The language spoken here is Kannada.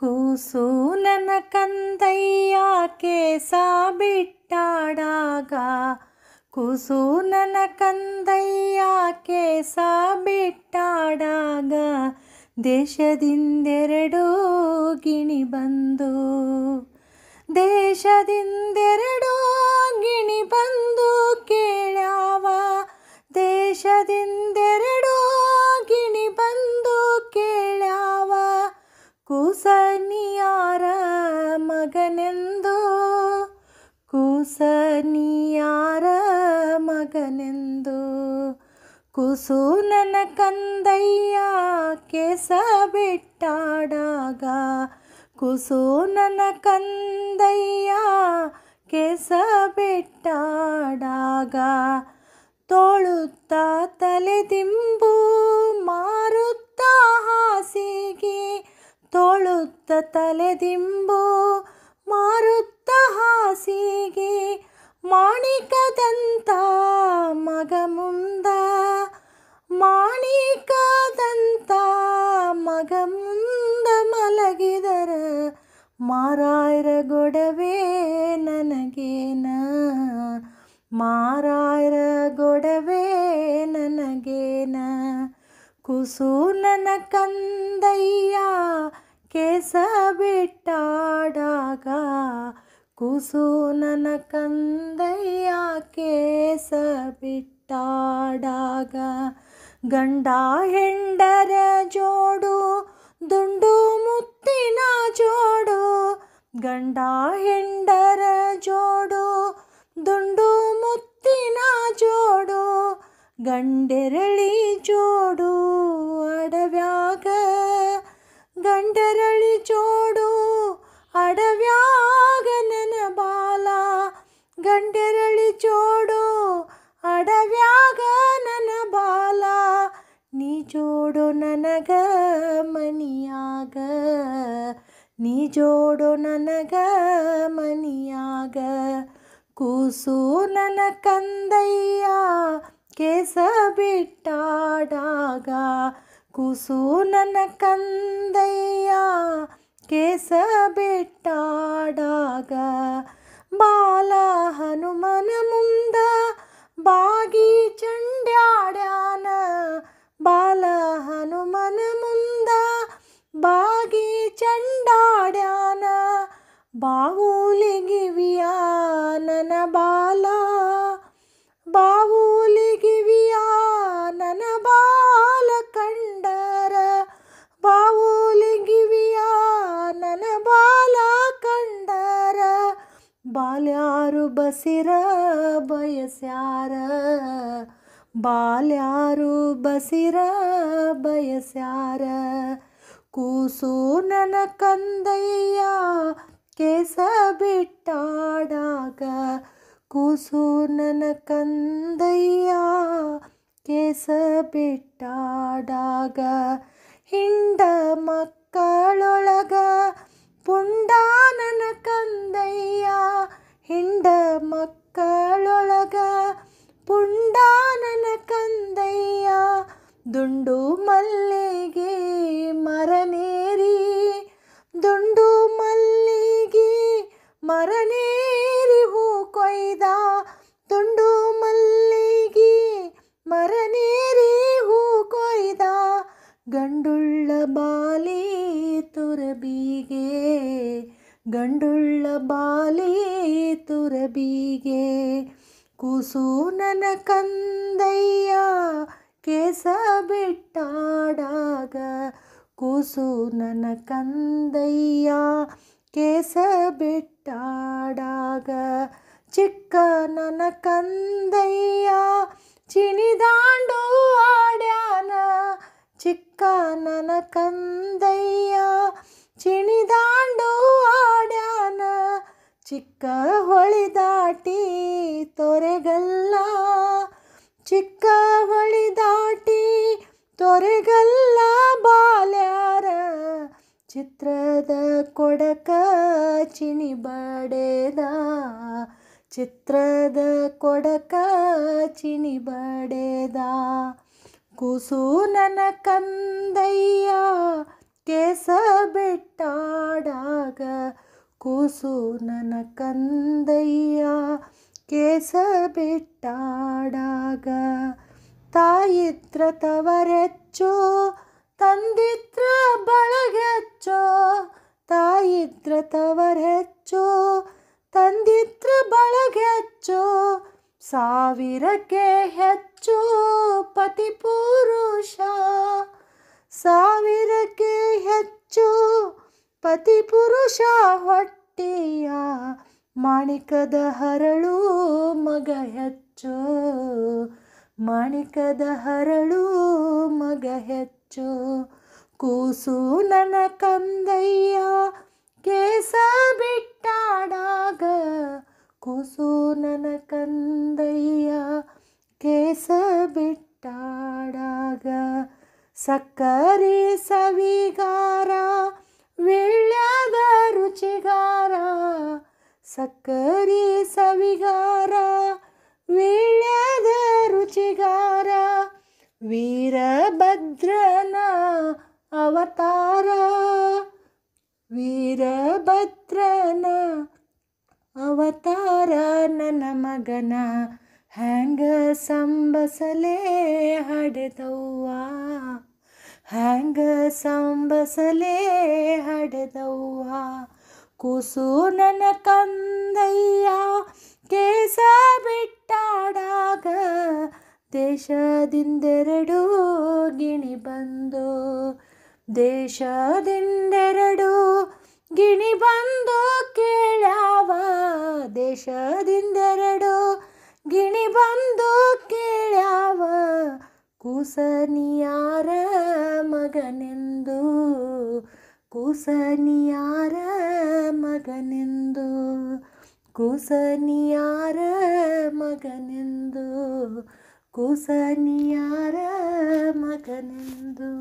ಕೂಸು ನನ್ನ ಕಂದಯ್ಯ ಕೇಸ ಬಿಟ್ಟಾಡಾಗ ಕೂಸು ನನ್ನ ಕಂದಯ್ಯ ಕೇಸ ಬಿಟ್ಟಾಡಾಗ ದೇಶದಿಂದೆರಡು ಗಿಣಿ ಬಂದು ದೇಶದಿಂದ ಕುಸನಿಯಾರ ಮಗನೆಂದು ಕುಸೂನನ ಕಂದಯ್ಯ ಕೆಸ ಬಿಟ್ಟಾಡಾಗ ಕುಸೂನನ ಕಂದಯ್ಯ ಕೆಸ ಬಿಟ್ಟಾಡಾಗ ತಲೆ ತಲೆದಿಂಬು ಮಾರುತ್ತ ಹಾಸಿಗೆ ತೋಳುತ್ತ ದಿಂಬು मार हसीगे माणिक मगमुन्द मगमुन्द मलगर मार गोडवे नगेना मार गोडवे नगेना कुसु न ಕೇಸ ಬಿಟ್ಟಾಡಾಗ ಕುಸು ನನ್ನ ಕಂದಯ್ಯ ಕೇಸ ಬಿಟ್ಟಾಡಾಗ ಗಂಡ ಹೆಂಡರ ಜೋಡು ದುಂಡು ಮುತ್ತಿನ ಜೋಡು ಗಂಡ ಹೆಂಡರ ಜೋಡು ದುಂಡು ಮುತ್ತಿನ ಜೋಡು ಗಂಡೆರಳಿ ಜೋಡು ಅಡವ್ಯಾಗ ಗಂಡರಳಿ ಚೋಡು ಅಡವ್ಯಾಗನನ ಬಾಲ ಗಂಡರಳಿ ಚೋಡು ಅಡವ್ಯಾಗನನ ಬಾಲ ನೀ ಜೋಡು ನನಗ ಮನಿಯಾಗ ನೀ ಜೋಡು ನನಗ ಮನಿಯಾಗ ಕೂಸು ನನ್ನ ಕಂದಯ್ಯ ಕೇಸ ಬಿಟ್ಟಾಡಾಗ ಕೂಸು ನನ್ನ ಕಂದಯ್ಯ ಕೇಸ ಬಿಟ್ಟಾಡಾಗ ಬಾಲ ಹನುಮನ ಮುಂದ ಬಾಗಿ ಚಂಡ್ಯಾಡ್ಯಾನ ಬಾಲ ಹನುಮನ ಮುಂದ ಬಾಗಿ ಚಂಡಾಡ್ಯಾನ ಬಾಹುಲಿಗಿವಿಯ ನನ್ನ ಬಾಲ ಬಾ ಬಾಲ್ಯಾರು ಬಸಿರ ಬಯಸ್ಯಾರ ಬಾಲ್ಯಾರು ಬಸಿರ ಬಯಸ್ಯಾರ ಕೂಸು ನನ ಕಂದಯ್ಯ ಕೇಸ ಬಿಟ್ಟಾಡಾಗ ಕೂಸು ನನ ಕಂದಯ್ಯ ಕೇಸ ಬಿಟ್ಟಾಡಾಗ ಹಿಂಡ ಮಕ್ಕಳೊಳಗ ಪುಂಡಾನ ಮರನೇರಿ ಹೂ ಕೊಯ್ದ ತುಂಡು ಮಲ್ಲಿಗೆ ಮರನೇರಿ ಹೂ ಕೊಯ್ದ ಗಂಡುಳ್ಳ ಬಾಲಿ ತುರಬಿಗೆ ಗಂಡುಳ್ಳ ಬಾಲಿ ತುರಬಿಗೆ ಕುಸೂನನ ಕಂದಯ್ಯ ಕೇಸ ಬಿಟ್ಟಾಡಾಗ ಕೂಸು ನನ್ನ ಕಂದಯ್ಯ ಕೇಸ ಬಿಟ್ಟಾಡಾಗ ಚಿಕ್ಕ ನನ ಕಂದಯ್ಯ ಚಿಣಿದಾಂಡು ಆಡ್ಯಾನ ಚಿಕ್ಕ ನನ ಕಂದಯ್ಯ ಚಿಣಿದಾಂಡು ಆಡ್ಯಾನ ಚಿಕ್ಕ ಹೊಳಿ ದಾಟಿ ತೊರೆಗಲ್ಲ ಚಿಕ್ಕ ಹೊಳಿ ದಾಟಿ ತೊರೆಗಲ್ಲ ಬಾಲ್ಯಾರ ಚಿತ್ರದ ಕೊಡಕ ಚಿನಿ ಬಡೆದ ಚಿತ್ರದ ಕೊಡಕ ಚಿನಿ ಬಡೆದ ಕುಸೂನನ ಕಂದಯ್ಯ ಕೇಸ ಬಿಟ್ಟಾಡಾಗ ಕುಸೂನನ ಕಂದಯ್ಯ ಕೇಸ ಬಿಟ್ಟಾಡಾಗ ತಾಯಿತ್ರ ತವರೆಚ್ಚು ತಂದಿತ್ರ ಬಳಗೆಚ್ಚೋ ತಾಯಿದ್ರ ತವರ್ ತಂದಿತ್ರ ಬಳಗೆಚ್ಚೋ ಸಾವಿರಕ್ಕೆ ಹೆಚ್ಚು ಪತಿ ಪುರುಷ ಸಾವಿರಕ್ಕೆ ಹೆಚ್ಚು ಪತಿ ಪುರುಷ ಹೊಟ್ಟೆಯ ಮಾಣಿಕದ ಹರಳು ಮಗ ಹೆಚ್ಚು ಮಾಣಿಕದ ಹರಳು ಮಗ ಹೆಚ್ಚು ಕೂಸು ನನ್ನ ಕಂದಯ್ಯ ಕೇಸ ಬಿಟ್ಟಾಡಾಗ ಕೂಸು ನನ ಕಂದಯ್ಯ ಕೇಸ ಬಿಟ್ಟಾಡಾಗ ಸಕ್ಕರೆ ಸವಿಗಾರ ವಿಳ್ಯದ ರುಚಿಗಾರ ಸಕ್ಕರೆ ಸವಿ ಅವತಾರ ನನ್ನ ಮಗನ ಹ್ಯಾಂಗ ಸಂಬಸಲೇ ಹಡೆದವ್ವ ಹ್ಯಾಂಗ ಸಂಬಸಲೇ ಹಡೆದವ್ವ ಕೂಸು ನನ್ನ ಕಂದಯ್ಯ ಕೇಸ ಬಿಟ್ಟಾಡಾಗ ದೇಶದಿಂದೆರಡು ಗಿಣಿ ಬಂದು ದೇಶದಿಂದೆರಡು ಗಿಣಿ ಬಂದು ದೇಶದಿಂದೆರಡು ಗಿಣಿ ಬಂದು ಕೇಳ್ಯಾವ ಕೂಸನಿಯಾರ ಮಗನೆಂದು ಕೂಸನಿಯಾರ ಮಗನೆಂದು ಕೂಸನಿಯಾರ ಮಗನೆಂದು ಕೂಸನಿಯಾರ ಮಗನೆಂದು